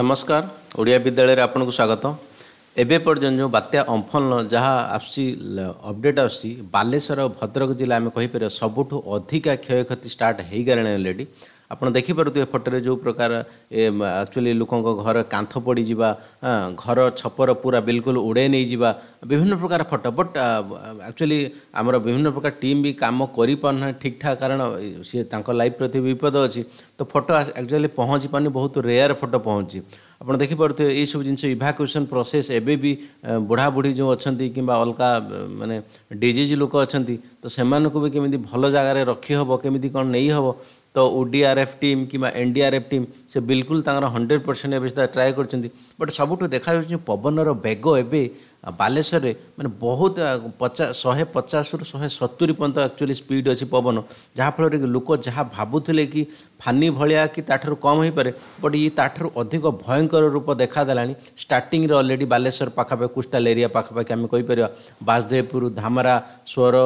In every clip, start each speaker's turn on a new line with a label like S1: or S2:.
S1: ନମସ୍କାର ଓଡ଼ିଆ ବିଦ୍ୟାଳୟରେ ଆପଣଙ୍କୁ ସ୍ୱାଗତ ଏବେ ପର୍ଯ୍ୟନ୍ତ ଯେଉଁ ବାତ୍ୟା ଅମ୍ଫନ ଯାହା ଆସୁଛି ଅପଡ଼େଟ୍ ଆସୁଛି ବାଲେଶ୍ୱର ଆଉ ଭଦ୍ରକ ଜିଲ୍ଲା ଆମେ କହିପାରିବା ସବୁଠୁ ଅଧିକା କ୍ଷୟକ୍ଷତି ଷ୍ଟାର୍ଟ ହୋଇଗଲାଣି ଅଲରେଡ଼ି ଆପଣ ଦେଖିପାରୁଥିବେ ଫଟୋରେ ଯେଉଁ ପ୍ରକାର ଆକ୍ଚୁଆଲି ଲୋକଙ୍କ ଘର କାନ୍ଥ ପଡ଼ିଯିବା ଘର ଛପର ପୁରା ବିଲକୁଲ ଉଡ଼େଇ ନେଇଯିବା ବିଭିନ୍ନ ପ୍ରକାର ଫଟୋ ବଟ୍ ଆକ୍ଚୁଆଲି ଆମର ବିଭିନ୍ନ ପ୍ରକାର ଟିମ୍ ବି କାମ କରିପାରୁନାହିଁ ଠିକ୍ଠାକ୍ କାରଣ ସିଏ ତାଙ୍କ ଲାଇଫ୍ ପ୍ରତି ବିପଦ ଅଛି ତ ଫଟୋ ଆକ୍ଚୁଆଲି ପହଞ୍ଚି ପାରୁନି ବହୁତ ରେୟାର୍ ଫଟୋ ପହଞ୍ଚୁଛି ଆପଣ ଦେଖିପାରୁଥିବେ ଏଇସବୁ ଜିନିଷ ଇଭାକୁଏସନ୍ ପ୍ରୋସେସ୍ ଏବେ ବି ବୁଢ଼ାବୁଢ଼ୀ ଯେଉଁ ଅଛନ୍ତି କିମ୍ବା ଅଲଗା ମାନେ ଡିଜିଜ୍ ଲୋକ ଅଛନ୍ତି ତ ସେମାନଙ୍କୁ ବି କେମିତି ଭଲ ଜାଗାରେ ରଖିହେବ କେମିତି କ'ଣ ନେଇହେବ ତ O D R F team କିମ୍ବା N D R F team ସେ ବିଲକୁଲ ତାଙ୍କର ହଣ୍ଡ୍ରେଡ଼ ପରସେଣ୍ଟ ଏବେ ସୁଦ୍ଧା ଟ୍ରାଏ କରିଛନ୍ତି ବଟ୍ ସବୁଠୁ ଦେଖାଯାଉଛି ପବନର ବେଗ ଏବେ ବାଲେଶ୍ୱରରେ ମାନେ ବହୁତ ପଚାଶ ଶହେ ପଚାଶରୁ ଶହେ ସତୁରି ପର୍ଯ୍ୟନ୍ତ ଆକ୍ଚୁଆଲି ସ୍ପିଡ଼ ଅଛି ପବନ ଯାହାଫଳରେ କି ଲୋକ ଯାହା ଭାବୁଥିଲେ କି ଫାନି ଭଳିଆ କି ତାଠାରୁ କମ୍ ହୋଇପାରେ ବଟ୍ ଇଏ ତାଠାରୁ ଅଧିକ ଭୟଙ୍କର ରୂପ ଦେଖାଦେଲାଣି ଷ୍ଟାର୍ଟିଂରେ ଅଲରେଡ଼ି ବାଲେଶ୍ୱର ପାଖାପାଖି କୁଷ୍ଟାଲ ଏରିଆ ପାଖାପାଖି ଆମେ କହିପାରିବା ବାସଦେବପୁର ଧାମରା ସ୍ୱର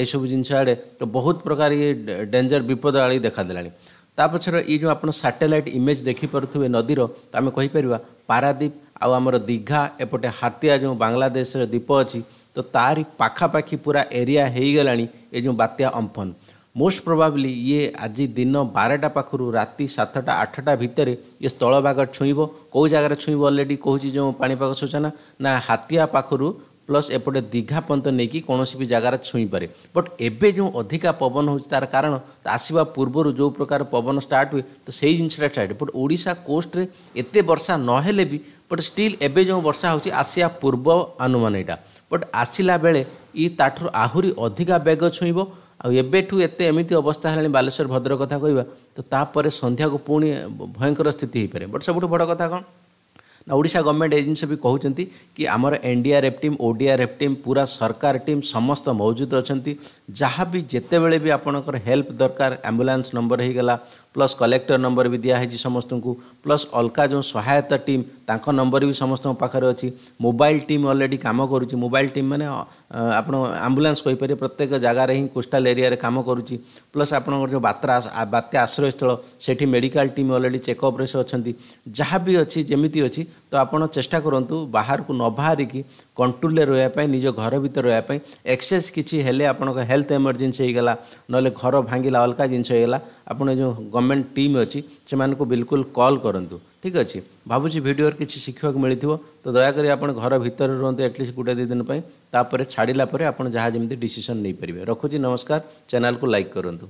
S1: ଏସବୁ ଜିନିଷ ଆଡ଼େ ତ ବହୁତ ପ୍ରକାର ଇଏ ଡେଞ୍ଜର ବିପଦ ଆଳି ଦେଖାଦେଲାଣି ତା ପଛରେ ଏଇ ଯେଉଁ ଆପଣ ସାଟେଲାଇଟ୍ ଇମେଜ୍ ଦେଖିପାରୁଥିବେ ନଦୀର ତ ଆମେ କହିପାରିବା ପାରାଦ୍ୱୀପ ଆଉ ଆମର ଦୀଘା ଏପଟେ ହାତିଆ ଯେଉଁ ବାଂଲାଦେଶର ଦ୍ୱୀପ ଅଛି ତ ତାରି ପାଖାପାଖି ପୁରା ଏରିଆ ହେଇଗଲାଣି ଏ ଯେଉଁ ବାତ୍ୟା ଅମ୍ଫନ ମୋଷ୍ଟ ପ୍ରୋବାବ୍ଲି ଇଏ ଆଜି ଦିନ ବାରଟା ପାଖରୁ ରାତି ସାତଟା ଆଠଟା ଭିତରେ ଇଏ ସ୍ଥଳଭାଗ ଛୁଇଁବ କେଉଁ ଜାଗାରେ ଛୁଇଁବ ଅଲରେଡ଼ି କହୁଛି ଯେଉଁ ପାଣିପାଗ ସୂଚନା ନା ହାତିଆ ପାଖରୁ ପ୍ଲସ୍ ଏପଟେ ଦୀଘା ପର୍ଯ୍ୟନ୍ତ ନେଇକି କୌଣସି ବି ଜାଗାରେ ଛୁଇଁପାରେ ବଟ୍ ଏବେ ଯେଉଁ ଅଧିକା ପବନ ହେଉଛି ତା'ର କାରଣ ଆସିବା ପୂର୍ବରୁ ଯେଉଁ ପ୍ରକାର ପବନ ଷ୍ଟାର୍ଟ ହୁଏ ତ ସେଇ ଜିନିଷଟା ଷ୍ଟାର୍ଟ ବଟ୍ ଓଡ଼ିଶା କୋଷ୍ଟରେ ଏତେ ବର୍ଷା ନହେଲେ ବି ବଟ୍ ଷ୍ଟିଲ୍ ଏବେ ଯେଉଁ ବର୍ଷା ହେଉଛି ଆସିବା ପୂର୍ବ ଅନୁମାନ ଏଇଟା ବଟ୍ ଆସିଲା ବେଳେ ଇ ତା'ଠାରୁ ଆହୁରି ଅଧିକା ବେଗ ଛୁଇଁବ ଆଉ ଏବେଠୁ ଏତେ ଏମିତି ଅବସ୍ଥା ହେଲାଣି ବାଲେଶ୍ୱର ଭଦ୍ର କଥା କହିବା ତ ତାପରେ ସନ୍ଧ୍ୟାକୁ ପୁଣି ଭୟଙ୍କର ସ୍ଥିତି ହେଇପାରେ ବଟ୍ ସବୁଠୁ ବଡ଼ କଥା କ'ଣ ना ओडा गवर्नमेंट ए जिनस भी कहते हैं कि आमर एनडीआरएफ टीम ओडीआरएफ टीम पूरा सरकार टीम समस्त मौजूद अच्छा जहाँ भी जिते बड़े भी आपणकर हेल्प दरकार आम्बुलांस नंबर हो गला प्लस कलेक्टर नंबर भी दिखाई समस्त को प्लस अलगा जो सहायता टीम ତାଙ୍କ ନମ୍ବର ବି ସମସ୍ତଙ୍କ ପାଖରେ ଅଛି ମୋବାଇଲ ଟିମ୍ ଅଲରେଡ଼ି କାମ କରୁଛି ମୋବାଇଲ ଟିମ୍ ମାନେ ଆପଣ ଆମ୍ବୁଲାନ୍ସ କହିପାରିବେ ପ୍ରତ୍ୟେକ ଜାଗାରେ ହିଁ କୋଷ୍ଟାଲ ଏରିଆରେ କାମ କରୁଛି ପ୍ଲସ୍ ଆପଣଙ୍କର ଯେଉଁ ବାତ୍ରା ବାତ୍ୟା ଆଶ୍ରୟସ୍ଥଳ ସେଠି ମେଡ଼ିକାଲ ଟିମ୍ ଅଲରେଡ଼ି ଚେକଅପ୍ରେ ସେ ଅଛନ୍ତି ଯାହା ବି ଅଛି ଯେମିତି ଅଛି ତ ଆପଣ ଚେଷ୍ଟା କରନ୍ତୁ ବାହାରକୁ ନ ବାହାରିକି କଣ୍ଟ୍ରୋଲରେ ରହିବା ପାଇଁ ନିଜ ଘର ଭିତରେ ରହିବା ପାଇଁ ଏକ୍ସେସ୍ କିଛି ହେଲେ ଆପଣଙ୍କ ହେଲ୍ଥ ଏମର୍ଜେନ୍ସି ହେଇଗଲା ନହେଲେ ଘର ଭାଙ୍ଗିଲା ଅଲଗା ଜିନିଷ ହେଇଗଲା ଆପଣ ଯେଉଁ ଗଭର୍ଣ୍ଣମେଣ୍ଟ ଟିମ୍ ଅଛି ସେମାନଙ୍କୁ ବିଲକୁଲ କଲ୍ କରନ୍ତୁ ଠିକ୍ ଅଛି ଭାବୁଛି ଭିଡ଼ିଓରେ କିଛି ଶିଖିବାକୁ ମିଳିଥିବ ତ ଦୟାକରି ଆପଣ ଘର ଭିତରେ ରୁହନ୍ତୁ ଆଟଲିଷ୍ଟ ଗୋଟେ ଦୁଇ ଦିନ ପାଇଁ ତାପରେ ଛାଡ଼ିଲା ପରେ ଆପଣ ଯାହା ଯେମିତି ଡିସିସନ୍ ନେଇପାରିବେ ରଖୁଛି ନମସ୍କାର ଚ୍ୟାନେଲ୍କୁ ଲାଇକ୍ କରନ୍ତୁ